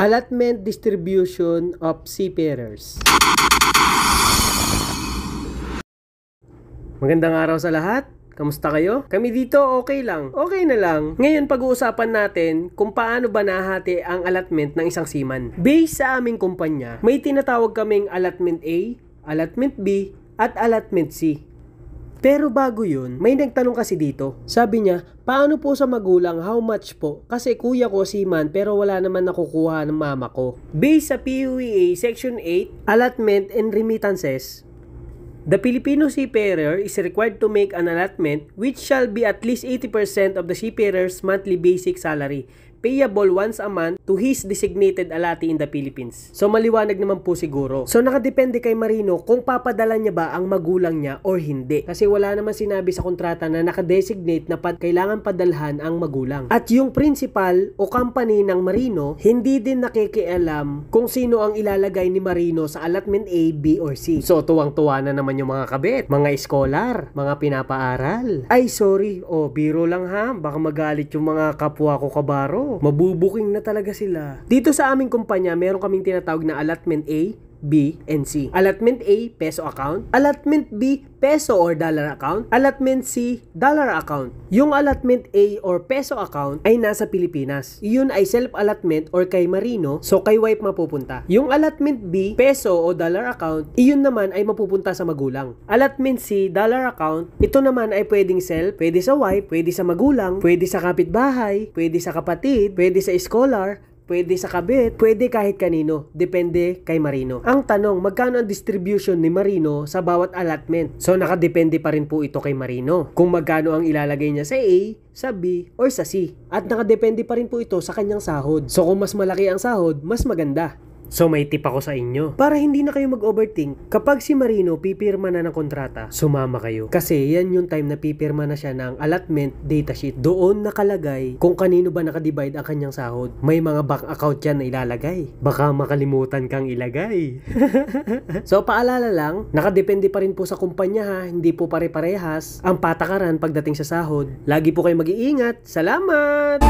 Allotment distribution of seafarers. Magandang araw sa lahat. Kamusta kayo? Kami dito okay lang. Okay na lang. Ngayon pag-uusapan natin kung paano ba nahati ang allotment ng isang seaman. Based sa aming kumpanya, may tinatawag kaming allotment A, allotment B, at allotment C. Pero bago yun, may nagtanong kasi dito. Sabi niya, paano po sa magulang, how much po? Kasi kuya ko si Man pero wala naman nakukuha ng mama ko. Based sa PUEA Section 8, Allotment and Remittances, The Filipino seafarer is required to make an allotment which shall be at least 80% of the seafarer's monthly basic salary payable once a month to his designated alati in the Philippines. So maliwanag naman po siguro. So nakadepende kay Marino kung papadala niya ba ang magulang niya or hindi. Kasi wala naman sinabi sa kontrata na nakadesignate na pad kailangan padalhan ang magulang. At yung principal o company ng Marino, hindi din nakikialam kung sino ang ilalagay ni Marino sa allotment A, B, or C. So tuwang-tuwa na naman yung mga kabit, mga eskolar, mga pinapaaral. Ay sorry, oh biro lang ha, baka magalit yung mga kapwa ko kabaro mabubuking na talaga sila. Dito sa aming kumpanya, meron kaming tinatawag na allotment A, B, and C. Allotment A, peso account. Allotment B, peso or dollar account. Allotment C, dollar account. Yung allotment A or peso account ay nasa Pilipinas. Yun ay self-allotment or kay Marino, so kay wife mapupunta. Yung allotment B, peso o dollar account, iyon naman ay mapupunta sa magulang. Allotment C, dollar account, ito naman ay pwedeng self, pwede sa wife, pwede sa magulang, pwede sa kapitbahay, pwede sa kapatid, pwede sa scholar, Pwede sa kabit, pwede kahit kanino, depende kay Marino. Ang tanong, magkano ang distribution ni Marino sa bawat allotment? So nakadepende pa rin po ito kay Marino. Kung magkano ang ilalagay niya sa A, sa B, or sa C. At nakadepende pa rin po ito sa kanyang sahod. So kung mas malaki ang sahod, mas maganda. So may tip ako sa inyo. Para hindi na kayo mag-overthink, kapag si Marino pipirma na ng kontrata, sumama kayo. Kasi yan yung time na pipirma na siya ng allotment data sheet. Doon nakalagay kung kanino ba nakadivide ang kanyang sahod. May mga bank account yan na ilalagay. Baka makalimutan kang ilagay. so paalala lang, nakadepende pa rin po sa kumpanya ha, hindi po pare-parehas ang patakaran pagdating sa sahod. Lagi po kayo mag-iingat. Salamat!